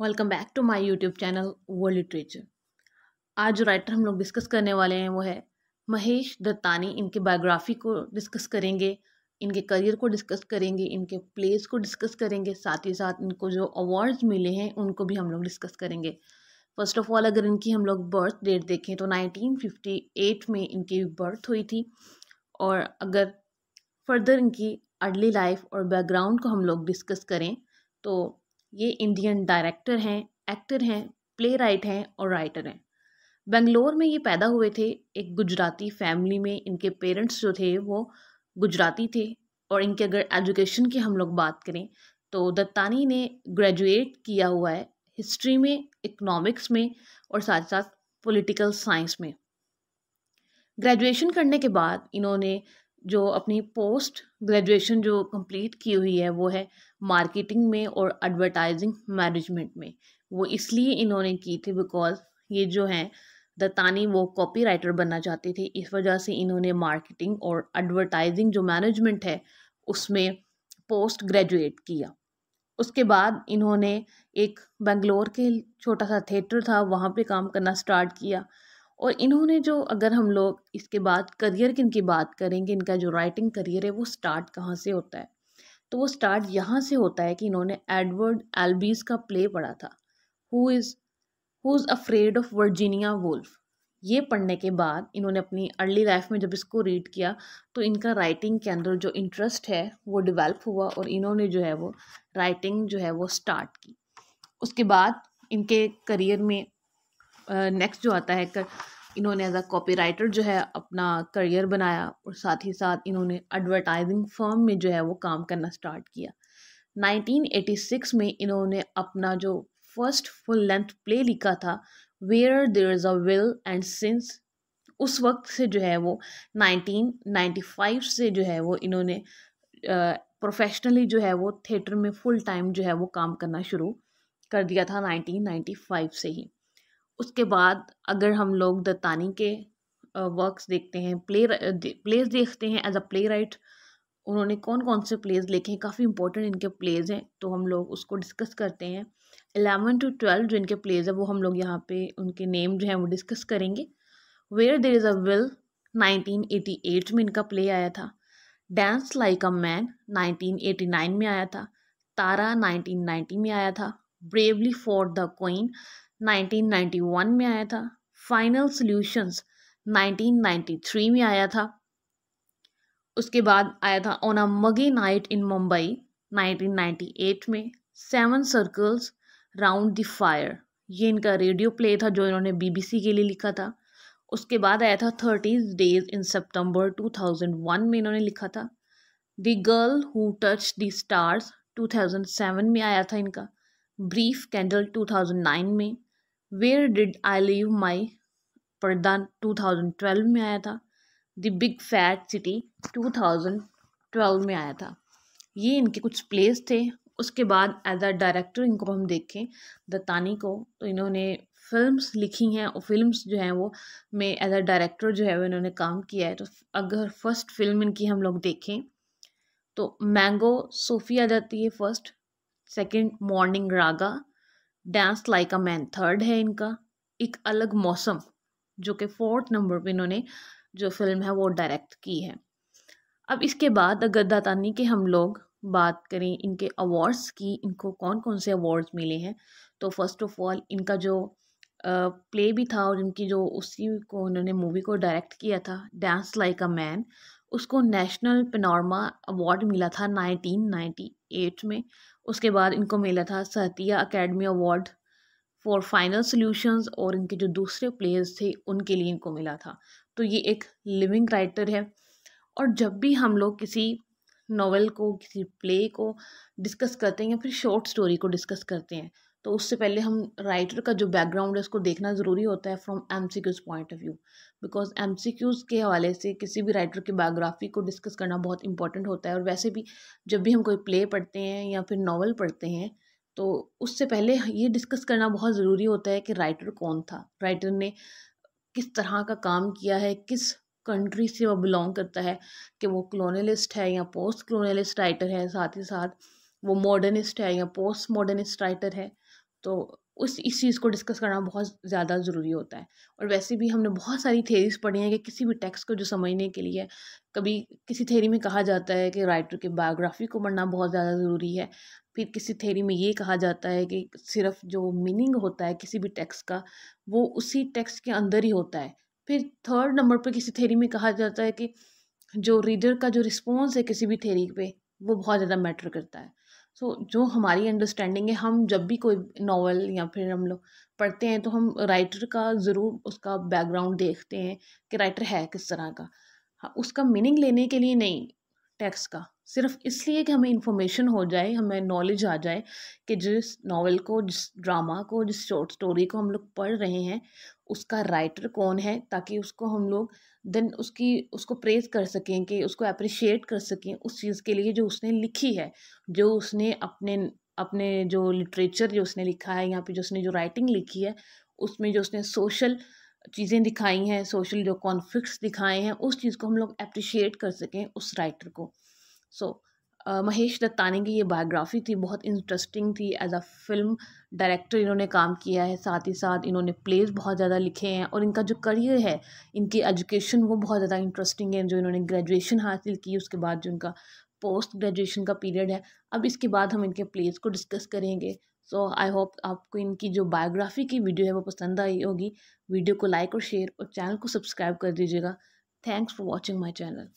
welcome back to my YouTube channel world literature आज जो writer हम लोग डिस्कस करने वाले हैं वो है महेश दत्तानी इनके बायोग्राफी को डिस्कस करेंगे इनके करियर को डिस्कस करेंगे इनके प्लेस को डिस्कस करेंगे साथ ही साथ इनको जो अवार्ड्स मिले हैं उनको भी हम लोग डिस्कस करेंगे फर्स्ट ऑफ ऑल अगर इनकी हम लोग बर्थ डेट देखें तो 1958 में इनकी बर्थ हुई थी और अगर फर्दर इनकी अर्ली लाइफ और बैकग्राउंड को हम लोग डिस्कस करें तो ये इंडियन डायरेक्टर हैं एक्टर हैं प्ले राइट हैं और राइटर हैं बेंगलोर में ये पैदा हुए थे एक गुजराती फैमिली में इनके पेरेंट्स जो थे वो गुजराती थे और इनके अगर एजुकेशन की हम लोग बात करें तो दत्तानी ने ग्रेजुएट किया हुआ है हिस्ट्री में इकोनॉमिक्स में और साथ साथ पॉलिटिकल साइंस में ग्रेजुएशन करने के बाद इन्होंने जो अपनी पोस्ट ग्रेजुएशन जो कंप्लीट की हुई है वो है मार्केटिंग में और एडवर्टाइजिंग मैनेजमेंट में वो इसलिए इन्होंने की थी बिकॉज ये जो है दत्तानी वो कॉपी राइटर बनना चाहते थे इस वजह से इन्होंने मार्केटिंग और एडवर्टाइजिंग जो मैनेजमेंट है उसमें पोस्ट ग्रेजुएट किया उसके बाद इन्होंने एक बेंगलोर के छोटा सा थिएटर था वहाँ पे काम करना स्टार्ट किया और इन्होंने जो अगर हम लोग इसके बाद करियर की इनकी बात करेंगे इनका जो राइटिंग करियर है वो स्टार्ट कहाँ से होता है तो वो स्टार्ट यहाँ से होता है कि इन्होंने एडवर्ड एल्बीज का प्ले पढ़ा था who is who is afraid of Virginia Woolf ये पढ़ने के बाद इन्होंने अपनी अर्ली लाइफ में जब इसको रीड किया तो इनका राइटिंग के अंदर जो इंटरेस्ट है वो डिवेल्प हुआ और इन्होंने जो है वो राइटिंग जो है वो स्टार्ट की उसके बाद इनके करियर में नेक्स्ट जो आता है कर इन्होंने एज अ कॉपी राइटर जो है अपना करियर बनाया और साथ ही साथ इन्होंने एडवर्टाइजिंग फर्म में जो है वो काम करना स्टार्ट किया 1986 में इन्होंने अपना जो फर्स्ट फुल लेंथ प्ले लिखा था where there is a will and since उस वक्त से जो है वो 1995 से जो है वो इन्होंने प्रोफेशनली जो है वो थिएटर में फुल टाइम जो है वो काम करना शुरू कर दिया था 1995 से ही उसके बाद अगर हम लोग दत्तानी के वर्क्स देखते हैं प्ले प्लेस देखते हैं एज अ प्ले राइट उन्होंने कौन कौन से प्लेज लिखे हैं काफ़ी इंपॉर्टेंट इनके प्लेज हैं तो हम लोग उसको डिस्कस करते हैं एलेवन टू ट्वेल्व जो इनके प्लेज है वो हम लोग यहाँ पे उनके नेम जो हैं वो डिस्कस करेंगे where there is a will nineteen eighty eight में इनका प्ले आया था dance like a man nineteen nine में आया था तारा नाइनटीन नाइन्टी में आया था ब्रेवली फॉर द क्वीन 1991 में आया था फाइनल सॉल्यूशंस 1993 में आया था उसके बाद आया था on a muggy night in Mumbai 1998 में seven circles round the fire ये इनका रेडियो प्ले था जो इन्होंने बीबीसी के लिए लिखा था उसके बाद आया था थर्टीज डेज इन सितंबर 2001 में इन्होंने लिखा था the girl who touch the stars 2007 में आया था इनका ब्रीफ कैंडल 2009 में where did I leave my purdah 2012 में आया था द बिग फैट सिटी 2012 में आया था ये इनके कुछ प्लेस थे उसके बाद एज अ डायरेक्टर इनको हम देखें दत्तानी को तो इन्होंने फिल्म्स लिखी हैं और फिल्म्स जो हैं वो में एज अ डायरेक्टर जो है वो इन्होंने काम किया है तो अगर फर्स्ट फिल्म इनकी हम लोग देखें तो मैंगो सोफिया जाती है first second morning raga dance like a man third है इनका एक अलग मौसम जो कि फोर्थ नंबर पे इन्होंने जो फिल्म है वो डायरेक्ट की है अब इसके बाद अगर दातानी के हम लोग बात करें इनके अवार्ड्स की इनको कौन कौन से अवार्ड्स मिले हैं तो फर्स्ट ऑफ ऑल इनका जो प्ले भी था और इनकी जो उसी को उन्होंने मूवी को डायरेक्ट किया था डांस लाइक अ मैन उसको नेशनल पेनॉर्मा अवार्ड मिला था 1998 में उसके बाद इनको मिला था Sahitya Akademi award for final solutions और इनके जो दूसरे प्लेयर्स थे उनके लिए इनको मिला था तो ये एक लिविंग राइटर है और जब भी हम लोग किसी नावल को किसी प्ले को डिस्कस करते हैं या फिर शॉर्ट स्टोरी को डिस्कस करते हैं तो उससे पहले हम राइटर का जो बैकग्राउंड है उसको देखना ज़रूरी होता है from M C Qs point of view because M C Qs के हवाले से किसी भी राइटर की बायोग्राफी को डिस्कस करना बहुत इंपॉर्टेंट होता है और वैसे भी जब भी हम कोई प्ले पढ़ते हैं या फिर नावल पढ़ते हैं तो उससे पहले ये डिस्कस करना बहुत ज़रूरी होता है कि राइटर कौन था राइटर ने किस तरह का काम किया है किस कंट्री से वो बिलोंग करता है कि वो क्लोनलिस्ट है या पोस्ट क्लोनलिस्ट राइटर है साथ ही साथ वो मॉडर्निस्ट है या पोस्ट मॉडर्निस्ट राइटर है तो उस इस चीज़ को डिस्कस करना बहुत ज़्यादा ज़रूरी होता है और वैसे भी हमने बहुत सारी थेरीज पढ़ी हैं कि किसी भी टेक्स्ट को जो समझने के लिए कभी किसी थेरी में कहा जाता है कि राइटर के बायोग्राफी को पढ़ना बहुत ज़्यादा ज़रूरी है फिर किसी थेरी में ये कहा जाता है कि सिर्फ जो मीनिंग होता है किसी भी टेक्स्ट का वो उसी टेक्स्ट के अंदर ही होता है फिर थर्ड नंबर पर किसी थेरी में कहा जाता है कि जो रीडर का जो रिस्पॉन्स है किसी भी थेरी पे वो बहुत ज़्यादा मैटर करता है सो so, जो हमारी अंडरस्टैंडिंग है हम जब भी कोई नावल या फिर हम लोग पढ़ते हैं तो हम राइटर का ज़रूर उसका बैकग्राउंड देखते हैं कि राइटर है किस तरह का हाँ, उसका मीनिंग लेने के लिए नहीं टेक्स्ट का सिर्फ इसलिए कि हमें इन्फॉर्मेशन हो जाए हमें नॉलेज आ जाए कि जिस नावल को जिस ड्रामा को जिस शॉर्ट स्टोरी को हम लोग पढ़ रहे हैं उसका राइटर कौन है ताकि उसको हम लोग देन उसकी उसको प्रेज कर सकें कि उसको अप्रिशिएट कर सकें उस चीज़ के लिए जो उसने लिखी है जो उसने अपने अपने जो लिटरेचर जो उसने लिखा है यहाँ पे जो उसने जो राइटिंग लिखी है उसमें जो उसने सोशल चीज़ें दिखाई हैं सोशल जो कॉन्फ्लिक्ट्स दिखाए हैं उस चीज़ को हम लोग अप्रिशिएट कर सकें उस राइटर को सो so, महेश दत्तानी की ये बायोग्राफी थी बहुत इंटरेस्टिंग थी एज अ फिल्म डायरेक्टर इन्होंने काम किया है साथ ही साथ इन्होंने प्लेज बहुत ज़्यादा लिखे हैं और इनका जो करियर है इनकी एजुकेशन वो बहुत ज़्यादा इंटरेस्टिंग है जो इन्होंने ग्रेजुएशन हासिल की उसके बाद जो इनका पोस्ट ग्रेजुएशन का पीरियड है अब इसके बाद हम इनके प्लेज को डिस्कस करेंगे सो आई होप आपको इनकी जो बायोग्राफी की वीडियो है वो पसंद आई होगी वीडियो को लाइक और शेयर और चैनल को सब्सक्राइब कर दीजिएगा thanks for watching my channel